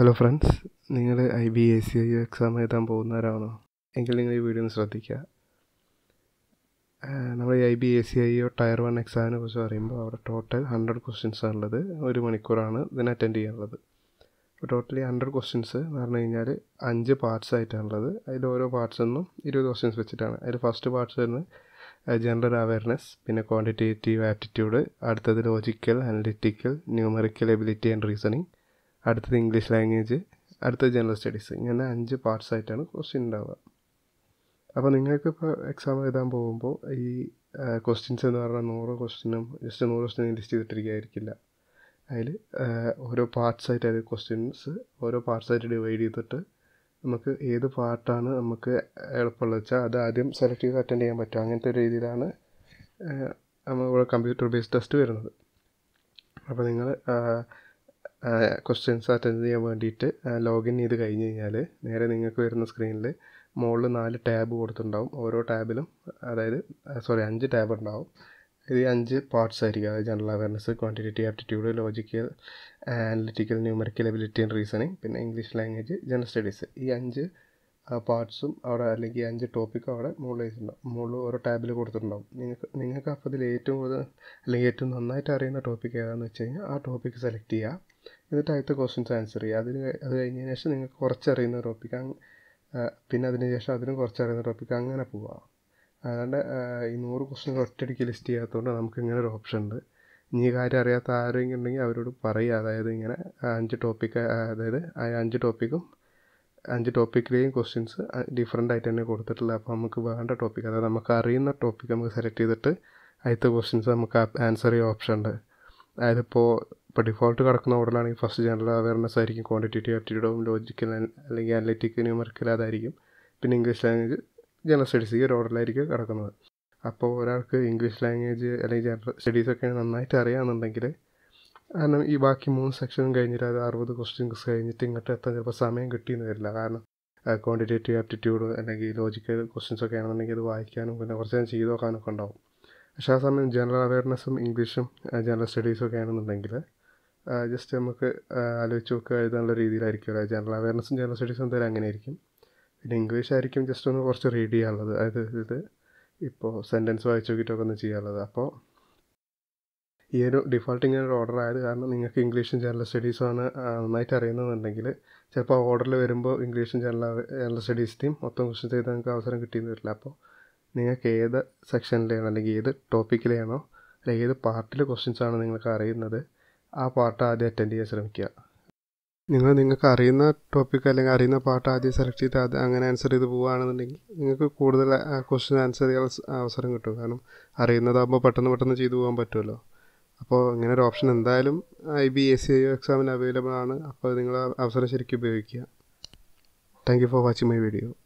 hello friends നിങ്ങൾ I B A C I exam എഴുതാൻ പോകുന്നവരാണോ എങ്കിൽ നിങ്ങൾ ഈ വീഡിയോ ഒന്ന് ശ്രദ്ധിക്കുക നമ്മൾ ഐ ബി എ സി ഐയോ ടയർ വൺ എക്സാമിനെ കുറിച്ച് പറയുമ്പോൾ അവിടെ ടോട്ടൽ ഹൺഡ്രഡ് ക്വസ്റ്റ്യൻസ് ആണുള്ളത് ഒരു മണിക്കൂറാണ് ഇതിന് അറ്റൻഡ് ചെയ്യാനുള്ളത് അപ്പോൾ ടോട്ടലി ഹൺഡ്രഡ് ക്വസ്റ്റ്യൻസ് എന്ന് പറഞ്ഞു കഴിഞ്ഞാൽ അഞ്ച് പാർട്സ് ആയിട്ടാണുള്ളത് അതിൽ ഓരോ പാർട്സ് നിന്നും ഇരുപത് ക്വസ്റ്റ്യൻസ് വെച്ചിട്ടാണ് അതിൽ ഫസ്റ്റ് പാർട്സ് വരുന്നത് ജനറൽ അവയർനെസ് പിന്നെ ക്വാണ്ടിറ്റേറ്റീവ് ആറ്റിറ്റ്യൂഡ് അടുത്തത് logical analytical numerical ability and reasoning അടുത്തത് ഇംഗ്ലീഷ് ലാംഗ്വേജ് അടുത്തത് ജനറൽ സ്റ്റഡീസ് ഇങ്ങനെ അഞ്ച് പാർട്സ് ആയിട്ടാണ് ക്വസ്റ്റ്യൻ ഉണ്ടാവുക അപ്പോൾ നിങ്ങൾക്കിപ്പോൾ എക്സാം എഴുതാൻ പോകുമ്പോൾ ഈ ക്വസ്റ്റ്യൻസ് എന്ന് പറഞ്ഞാൽ നൂറ് ക്വസ്റ്റ്യനും ജസ്റ്റ് നൂറ് ക്വസ്റ്റ്യൻ ലിസ്റ്റ് ചെയ്തിട്ടിരിക്കുകയായിരിക്കില്ല അതിൽ ഓരോ പാർട്സ് ആയിട്ട് ക്വസ്റ്റ്യൻസ് ഓരോ പാർട്സ് ആയിട്ട് ഡിവൈഡ് ചെയ്തിട്ട് നമുക്ക് ഏത് പാർട്ടാണ് നമുക്ക് എളുപ്പമുള്ളത് വെച്ചാൽ അത് ആദ്യം സെലക്ട് ചെയ്ത് അറ്റൻഡ് ചെയ്യാൻ പറ്റും അങ്ങനത്തെ ഒരു രീതിയിലാണ് ഇവിടെ കമ്പ്യൂട്ടർ ബേസ്ഡ് ടെസ്റ്റ് വരുന്നത് അപ്പോൾ നിങ്ങൾ ക്വസ്റ്റ്യൻസ് അറ്റൻഡ് ചെയ്യാൻ വേണ്ടിയിട്ട് ലോഗിൻ ചെയ്ത് കഴിഞ്ഞ് കഴിഞ്ഞാൽ നേരെ നിങ്ങൾക്ക് വരുന്ന സ്ക്രീനിൽ മുകളിൽ നാല് ടാബ് കൊടുത്തിട്ടുണ്ടാവും ഓരോ ടാബിലും അതായത് സോറി അഞ്ച് ടാബ് ഉണ്ടാവും ഇത് അഞ്ച് പാർട്സ് ആയിരിക്കും അതായത് general awareness quantitative aptitude logical analytical numerical ability and reasoning പിന്നെ ഇംഗ്ലീഷ് ലാംഗ്വേജ് ജനറൽ സ്റ്റഡീസ് ഈ അഞ്ച് പാർട്സും അവിടെ അല്ലെങ്കിൽ അഞ്ച് ടോപ്പിക്കും അവിടെ മുകളിൽ വെച്ചിട്ടുണ്ടാവും മുകളിൽ ഓരോ ടാബിൽ കൊടുത്തിട്ടുണ്ടാവും നിങ്ങൾക്ക് നിങ്ങൾക്ക് അപ്പോൾ അതിൽ ഏറ്റവും കൂടുതൽ അല്ലെങ്കിൽ ഏറ്റവും നന്നായിട്ട് അറിയുന്ന ടോപ്പിക് ഏതാണെന്ന് വെച്ച് കഴിഞ്ഞാൽ ആ ടോപ്പിക്ക് സെലക്ട് ചെയ്യുക എന്നിട്ട് അടുത്ത ക്വസ്റ്റ്യൻസ് ആൻസർ ചെയ്യുക അതിന് അത് കഴിഞ്ഞതിന് ശേഷം നിങ്ങൾക്ക് കുറച്ചറിയുന്ന ടോപ്പിക് പിന്നെ അതിന് ശേഷം അതിനും കുറച്ചറിയുന്ന ടോപ്പിക് അങ്ങനെ പോവാം അതുകൊണ്ട് ഈ നൂറ് ക്വസ്റ്റ്യൻ ഒറ്റയടിക്ക് ലിസ്റ്റ് ചെയ്യാത്തതുകൊണ്ട് നമുക്ക് ഇങ്ങനെ ഒരു ഓപ്ഷൻ ഉണ്ട് ഇനി കാര്യം അറിയാത്ത ആരെങ്കിലും ഉണ്ടെങ്കിൽ അവരോട് പറയുക അതായത് ഇങ്ങനെ അഞ്ച് ടോപ്പിക്ക് അതായത് ആ അഞ്ച് ടോപ്പിക്കും അഞ്ച് ടോപ്പിക്കിലെയും ക്വസ്റ്റ്യൻസ് ഡിഫറെൻ്റ് ആയിട്ട് തന്നെ കൊടുത്തിട്ടുള്ളത് അപ്പോൾ നമുക്ക് വേണ്ട ടോപ്പിക് അതായത് നമുക്ക് അറിയുന്ന ടോപ്പിക് നമുക്ക് സെലക്ട് ചെയ്തിട്ട് അടുത്ത ക്വസ്റ്റ്യൻസ് നമുക്ക് ആൻസർ ചെയ്യുക ഓപ്ഷൻ ഉണ്ട് അതായത് ഇപ്പോൾ ഇപ്പോൾ ഡിഫോൾട്ട് കിടക്കുന്ന ഓർഡറാണെങ്കിൽ ഫസ്റ്റ് ജനറൽ അവയർനെസ് ആയിരിക്കും ക്വാണ്ടിറ്റേറ്റീവ് ആറ്റിറ്റ്യൂഡും ലോജിക്കൽ അല്ലെങ്കിൽ അനലറ്റിക് ന്യൂമറിക്കൽ അതായിരിക്കും പിന്നെ ഇംഗ്ലീഷ് ലാംഗ്വേജ് ജനറൽ സ്റ്റഡീസ് ഈ ഒരു ഓർഡറിലായിരിക്കും കിടക്കുന്നത് അപ്പോൾ ഒരാൾക്ക് ഇംഗ്ലീഷ് ലാംഗ്വേജ് അല്ലെങ്കിൽ ജനറൽ സ്റ്റഡീസൊക്കെ നന്നായിട്ട് അറിയാമെന്നുണ്ടെങ്കിൽ കാരണം ഈ ബാക്കി മൂന്ന് സെക്ഷനും കഴിഞ്ഞിട്ട് അത് അറുപത് ക്വസ്റ്റ്യൻസ് കഴിഞ്ഞിട്ട് ഇങ്ങോട്ട് എത്താൻ ചിലപ്പോൾ സമയം കിട്ടിയെന്ന് വരില്ല കാരണം ക്വാണ്ടിറ്റേറ്റീവ് ആപ്റ്റിറ്റ്യൂഡ് അല്ലെങ്കിൽ ലോജിക്കൽ ക്വസ്റ്റ്യൻസ് ഒക്കെ ആണെന്നുണ്ടെങ്കിൽ അത് വായിക്കാനും പിന്നെ കുറച്ച് ഞാൻ ചെയ്ത് നോക്കാനൊക്കെ ഉണ്ടാവും പക്ഷേ ആ സമയം ജനറൽ അവയർനെസ്സും ഇംഗ്ലീഷും ജനറൽ സ്റ്റഡീസും ഒക്കെ ആണെന്നുണ്ടെങ്കിൽ ജസ്റ്റ് നമുക്ക് ആലോചിച്ച് നോക്കുക എഴുതാനുള്ള രീതിയിലായിരിക്കുമല്ലോ ജനറൽ അവയർനെസ്സും ജനറൽ സ്റ്റഡീസും എന്തായാലും അങ്ങനെ ആയിരിക്കും പിന്നെ ഇംഗ്ലീഷ് ആയിരിക്കും ജസ്റ്റ് ഒന്ന് കുറച്ച് റീഡ് ചെയ്യാനുള്ളത് അതായത് ഇത് ഇപ്പോൾ സെൻറ്റൻസ് വായിച്ചു നോക്കിയിട്ടൊക്കെ ഒന്ന് ചെയ്യാനുള്ളത് അപ്പോൾ ഈ ഒരു ഡിഫോൾട്ട് ഇങ്ങനെ ഒരു ഓർഡർ ആയത് കാരണം നിങ്ങൾക്ക് ഇംഗ്ലീഷും ജനറൽ സ്റ്റഡീസും ആണ് നന്നായിട്ട് അറിയുന്നതെന്നുണ്ടെങ്കിൽ ചിലപ്പോൾ ഓർഡറിൽ വരുമ്പോൾ ഇംഗ്ലീഷും ജനറൽ ജനറൽ സ്റ്റഡീസിൻ്റെയും മൊത്തം ക്വസ്റ്റ്യൻ ചെയ്ത് നിങ്ങൾക്ക് അവസരം കിട്ടിയെന്ന് വരില്ല അപ്പോൾ നിങ്ങൾക്ക് ഏത് സെക്ഷനിലെയാണോ അല്ലെങ്കിൽ ഏത് ടോപ്പിക്കിലെയാണോ അല്ലെങ്കിൽ ഏത് പാർട്ടിലെ ക്വസ്റ്റ്യൻസാണ് നിങ്ങൾക്ക് അറിയുന്നത് ആ പാർട്ട് ആദ്യം അറ്റൻഡ് ചെയ്യാൻ ശ്രമിക്കുക നിങ്ങൾ നിങ്ങൾക്ക് അറിയുന്ന ടോപ്പിക് അല്ലെങ്കിൽ അറിയുന്ന പാർട്ട് ആദ്യം സെലക്ട് ചെയ്ത് അത് അങ്ങനെ ആൻസർ ചെയ്ത് പോവുകയാണെന്നുണ്ടെങ്കിൽ നിങ്ങൾക്ക് കൂടുതൽ ക്വസ്റ്റ്യൻ ആൻസർ ചെയ്യാൻ അവസരം കിട്ടും കാരണം അറിയുന്നതാകുമ്പോൾ പെട്ടെന്ന് പെട്ടെന്ന് ചെയ്തു പോകാൻ പറ്റുമല്ലോ അപ്പോൾ ഇങ്ങനെ ഒരു ഓപ്ഷൻ എന്തായാലും I B S C I എക്സാമിന് അവൈലബിൾ ആണ് അപ്പോൾ നിങ്ങൾ അവസരം ശരിക്കും ഉപയോഗിക്കുക thank you for watching my video